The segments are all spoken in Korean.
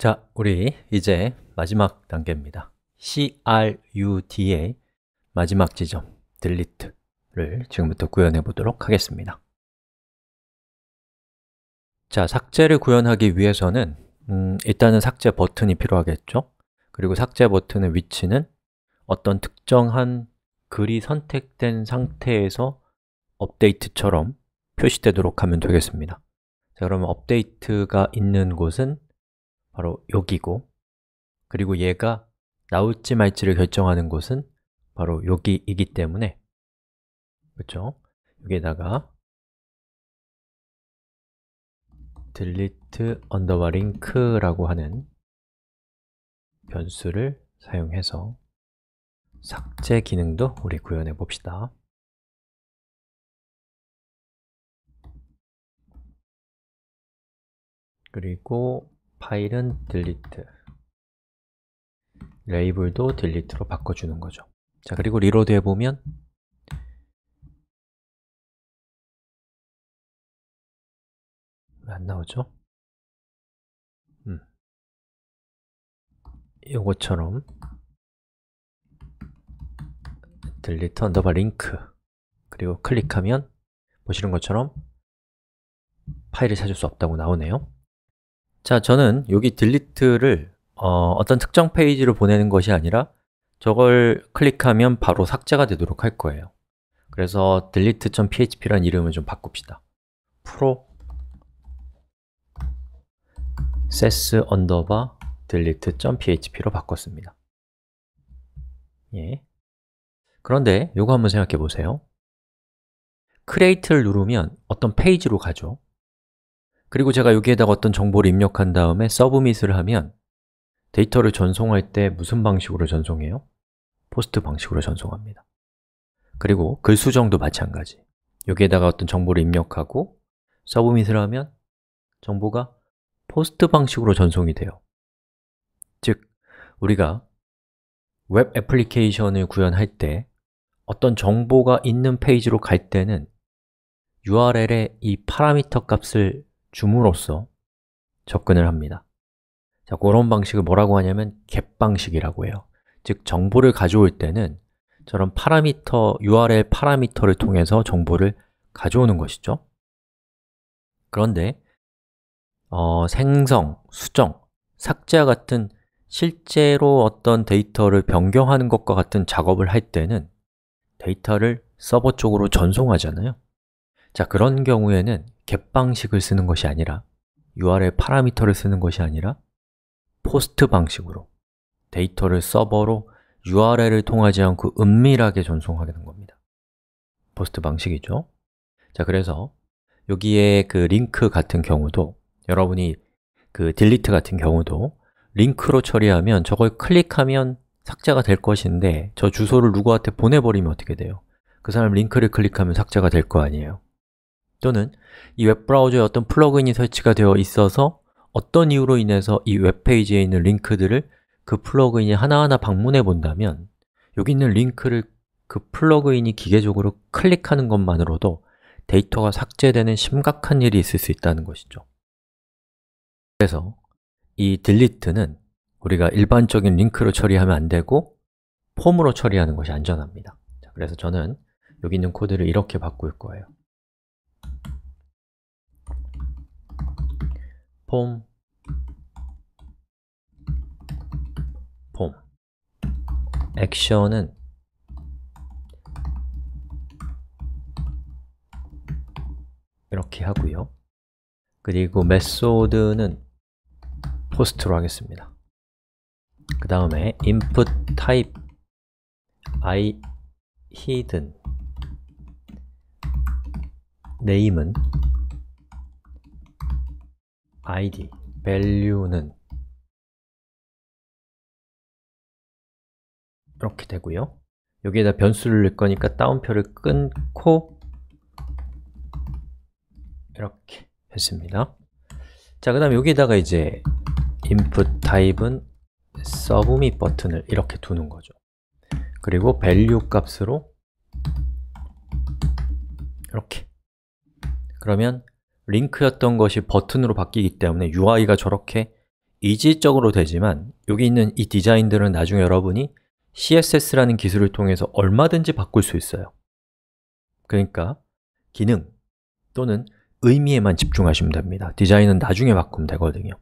자, 우리 이제 마지막 단계입니다 crud의 마지막 지점, delete를 지금부터 구현해 보도록 하겠습니다 자, 삭제를 구현하기 위해서는 음, 일단은 삭제 버튼이 필요하겠죠? 그리고 삭제 버튼의 위치는 어떤 특정한 글이 선택된 상태에서 업데이트처럼 표시되도록 하면 되겠습니다 자, 그러면 업데이트가 있는 곳은 바로 여기고 그리고 얘가 나올지 말지를 결정하는 곳은 바로 여기이기 때문에 그렇죠? 여기에다가 delete underbar link라고 하는 변수를 사용해서 삭제 기능도 우리 구현해 봅시다 그리고 파일은 delete 레이블도 delete로 바꿔주는 거죠 자 그리고 리로드 해보면 왜 안 나오죠? 음. 요거처럼 delete underbar link 그리고 클릭하면 보시는 것처럼 파일을 찾을 수 없다고 나오네요 자, 저는 여기 delete를 어, 어떤 특정 페이지로 보내는 것이 아니라 저걸 클릭하면 바로 삭제가 되도록 할 거예요 그래서 d e l e t e p h p 라는 이름을 좀 바꿉시다 process underbar delete.php로 바꿨습니다 예. 그런데 이거 한번 생각해 보세요 create를 누르면 어떤 페이지로 가죠 그리고 제가 여기에다가 어떤 정보를 입력한 다음에 서브밋을 하면 데이터를 전송할 때 무슨 방식으로 전송해요? 포스트 방식으로 전송합니다 그리고 글 수정도 마찬가지 여기에다가 어떤 정보를 입력하고 서브밋을 하면 정보가 포스트 방식으로 전송이 돼요 즉, 우리가 웹 애플리케이션을 구현할 때 어떤 정보가 있는 페이지로 갈 때는 URL에 이 파라미터 값을 줌으로써 접근을 합니다 자, 그런 방식을 뭐라고 하냐면 갭 방식이라고 해요 즉, 정보를 가져올 때는 저런 파라미터, URL 파라미터를 통해서 정보를 가져오는 것이죠 그런데 어, 생성, 수정, 삭제와 같은 실제로 어떤 데이터를 변경하는 것과 같은 작업을 할 때는 데이터를 서버 쪽으로 전송하잖아요 자, 그런 경우에는 get 방식을 쓰는 것이 아니라 URL 파라미터를 쓰는 것이 아니라 포스트 방식으로 데이터를 서버로 URL을 통하지 않고 은밀하게 전송하게 된 겁니다 포스트 방식이죠 자, 그래서 여기에 그 링크 같은 경우도 여러분이 그 딜리트 같은 경우도 링크로 처리하면 저걸 클릭하면 삭제가 될 것인데 저 주소를 누구한테 보내버리면 어떻게 돼요? 그 사람 링크를 클릭하면 삭제가 될 거 아니에요 또는 이 웹브라우저에 어떤 플러그인이 설치가 되어 있어서 어떤 이유로 인해서 이 웹페이지에 있는 링크들을 그 플러그인이 하나하나 방문해 본다면 여기 있는 링크를 그 플러그인이 기계적으로 클릭하는 것만으로도 데이터가 삭제되는 심각한 일이 있을 수 있다는 것이죠 그래서 이 delete는 우리가 일반적인 링크로 처리하면 안 되고 폼으로 처리하는 것이 안전합니다 그래서 저는 여기 있는 코드를 이렇게 바꿀 거예요 폼, 폼. 액션은 이렇게 하고요. 그리고 메소드는 포스트로 하겠습니다. 그 다음에 input type i hidden name은 id value는 이렇게 되고요. 여기에다 변수를 넣을 거니까 따옴표를 끊고 이렇게 했습니다. 자, 그 다음에 여기에다가 이제 input t y p e 은 submit 버튼을 이렇게 두는 거죠. 그리고 value 값으로 이렇게 그러면 링크였던 것이 버튼으로 바뀌기 때문에 UI가 저렇게 이질적으로 되지만 여기 있는 이 디자인들은 나중에 여러분이 CSS라는 기술을 통해서 얼마든지 바꿀 수 있어요 그러니까 기능 또는 의미에만 집중하시면 됩니다 디자인은 나중에 바꾸면 되거든요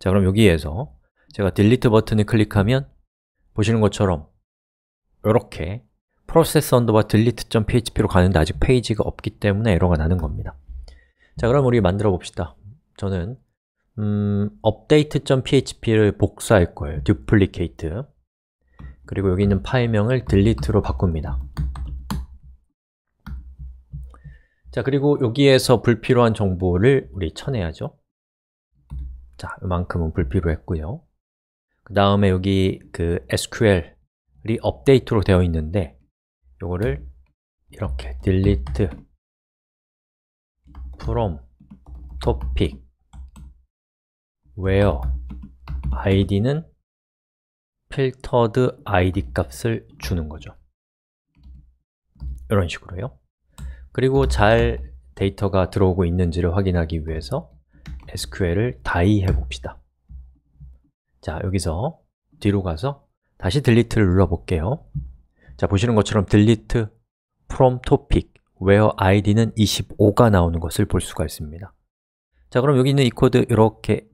자 그럼 여기에서 제가 딜리트 버튼을 클릭하면 보시는 것처럼 이렇게 process u n d delete.php로 가는데 아직 페이지가 없기 때문에 에러가 나는 겁니다 자, 그럼 우리 만들어 봅시다. 저는 음, update.php를 복사할 거예요. duplicate. 그리고 여기 있는 파일명을 delete로 바꿉니다. 자, 그리고 여기에서 불필요한 정보를 우리 쳐내야죠. 자, 이만큼은 불필요했고요. 그 다음에 여기 그 SQL이 업데이트로 되어 있는데 요거를 이렇게 delete from topic where id는 필터드 id 값을 주는 거죠. 이런 식으로요. 그리고 잘 데이터가 들어오고 있는지를 확인하기 위해서 SQL을 다이 해봅시다. 자, 여기서 뒤로 가서 다시 d e l e t e 를 눌러볼게요. 자, 보시는 것처럼 딜리트 from topic where id는 25가 나오는 것을 볼 수가 있습니다 자 그럼 여기 있는 이 코드 이렇게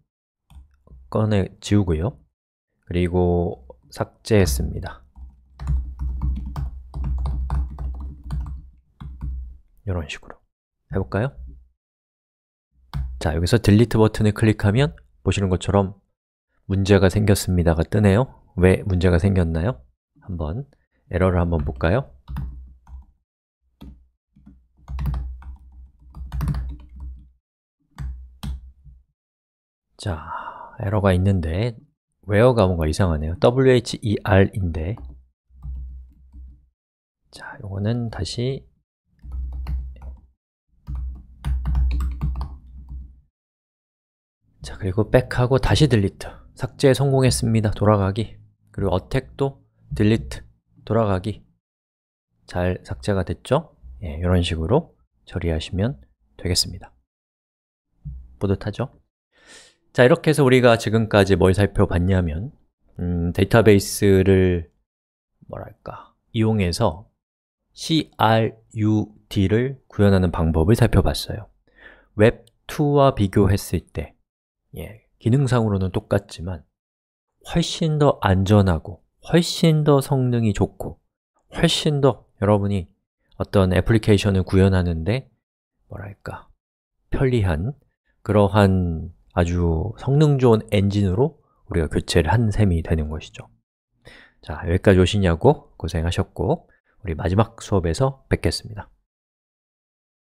꺼내 지우고요 그리고 삭제했습니다 이런 식으로 해볼까요? 자, 여기서 delete 버튼을 클릭하면 보시는 것처럼 문제가 생겼습니다가 뜨네요 왜 문제가 생겼나요? 한번 에러를 한번 볼까요? 자, 에러가 있는데 where가 뭔가 이상하네요. wher인데 자, 요거는 다시 자, 그리고 백하고 다시 delete 삭제에 성공했습니다. 돌아가기 그리고 어택도 delete 돌아가기 잘 삭제가 됐죠? 예, 이런 식으로 처리하시면 되겠습니다. 뿌듯하죠? 자, 이렇게 해서 우리가 지금까지 뭘 살펴봤냐면 음, 데이터베이스를 뭐랄까 이용해서 CRUD를 구현하는 방법을 살펴봤어요 웹2와 비교했을 때 예, 기능상으로는 똑같지만 훨씬 더 안전하고 훨씬 더 성능이 좋고 훨씬 더 여러분이 어떤 애플리케이션을 구현하는데 뭐랄까 편리한 그러한 아주 성능 좋은 엔진으로 우리가 교체를 한 셈이 되는 것이죠 자, 여기까지 오시냐고 고생하셨고 우리 마지막 수업에서 뵙겠습니다